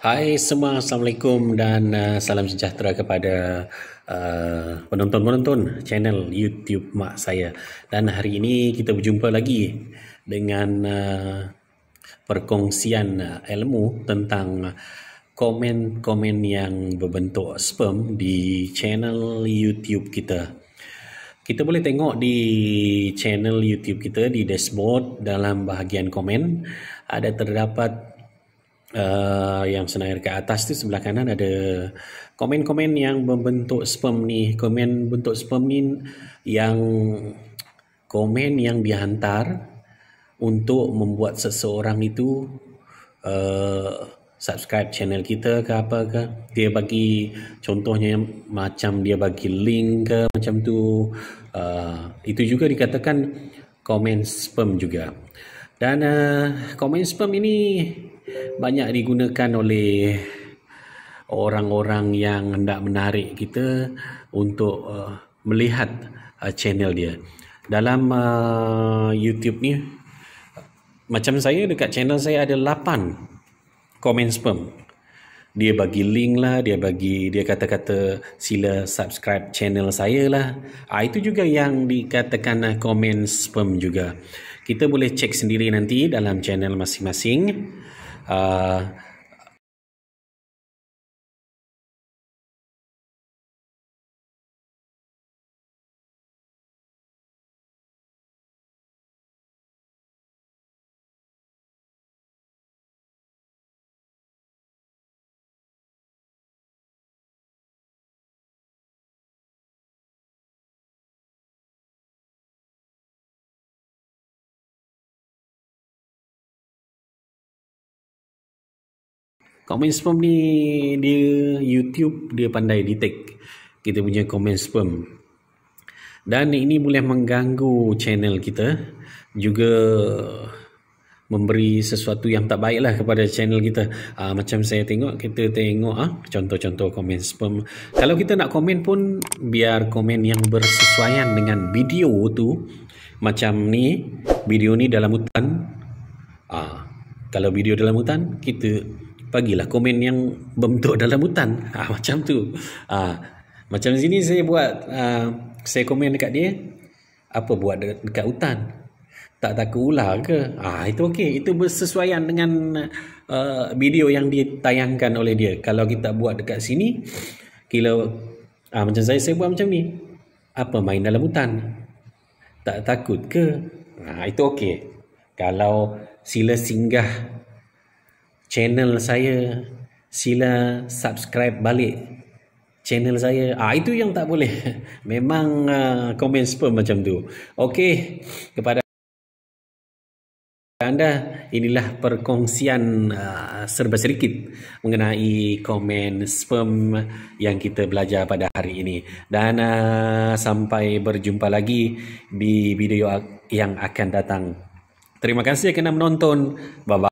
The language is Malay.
Hai semua, Assalamualaikum dan uh, salam sejahtera kepada uh, penonton-penonton channel YouTube Mak Saya. Dan hari ini kita berjumpa lagi dengan uh, perkongsian uh, ilmu tentang komen-komen yang berbentuk sperm di channel YouTube kita. Kita boleh tengok di channel YouTube kita di dashboard dalam bahagian komen ada terdapat uh, yang senayan ke atas tu sebelah kanan ada komen-komen yang membentuk spam ni komen bentuk spam ni yang komen yang dihantar untuk membuat seseorang itu uh, subscribe channel kita ke apa ke dia bagi contohnya macam dia bagi link ke macam tu uh, itu juga dikatakan komen spam juga dan uh, komen spam ini banyak digunakan oleh orang-orang yang hendak menarik kita untuk uh, melihat uh, channel dia. Dalam uh, YouTube ni macam saya dekat channel saya ada 8 comment spam. Dia bagi link lah, dia bagi dia kata-kata sila subscribe channel saya lah. Ah itu juga yang dikatakan uh, comment spam juga. Kita boleh cek sendiri nanti dalam channel masing-masing. Uh, Komen sperm ni dia YouTube dia pandai detect kita punya komen sperm. Dan ini boleh mengganggu channel kita juga memberi sesuatu yang tak baiklah kepada channel kita. Aa, ah, macam saya tengok kita tengok ah contoh-contoh komen spam. Kalau kita nak komen pun biar komen yang bersesuaian dengan video tu. Macam ni video ni dalam hutan. Ah kalau video dalam hutan kita bagilah komen yang bentuk dalam hutan ha, macam tu ha, macam sini saya buat ha, saya komen dekat dia apa buat de- dekat hutan tak takut ular ke ah ha, itu okey itu bersesuaian dengan uh, video yang ditayangkan oleh dia kalau kita buat dekat sini kilo ha, macam saya saya buat macam ni apa main dalam hutan tak takut ke ah ha, itu okey kalau sila singgah channel saya sila subscribe balik channel saya ah itu yang tak boleh memang uh, komen spam macam tu okey kepada anda inilah perkongsian uh, serba sedikit mengenai komen spam yang kita belajar pada hari ini dan uh, sampai berjumpa lagi di video yang akan datang terima kasih kerana menonton bye bye